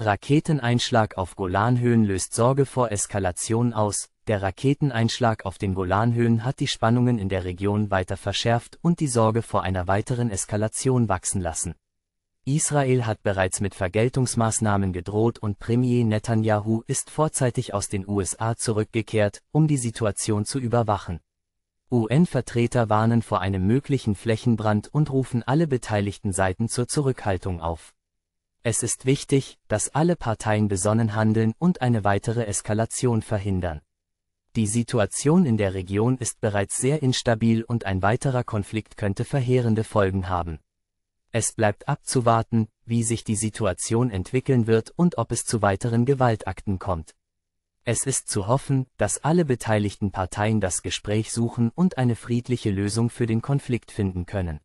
Raketeneinschlag auf Golanhöhen löst Sorge vor Eskalation aus. Der Raketeneinschlag auf den Golanhöhen hat die Spannungen in der Region weiter verschärft und die Sorge vor einer weiteren Eskalation wachsen lassen. Israel hat bereits mit Vergeltungsmaßnahmen gedroht und Premier Netanyahu ist vorzeitig aus den USA zurückgekehrt, um die Situation zu überwachen. UN-Vertreter warnen vor einem möglichen Flächenbrand und rufen alle beteiligten Seiten zur Zurückhaltung auf. Es ist wichtig, dass alle Parteien besonnen handeln und eine weitere Eskalation verhindern. Die Situation in der Region ist bereits sehr instabil und ein weiterer Konflikt könnte verheerende Folgen haben. Es bleibt abzuwarten, wie sich die Situation entwickeln wird und ob es zu weiteren Gewaltakten kommt. Es ist zu hoffen, dass alle beteiligten Parteien das Gespräch suchen und eine friedliche Lösung für den Konflikt finden können.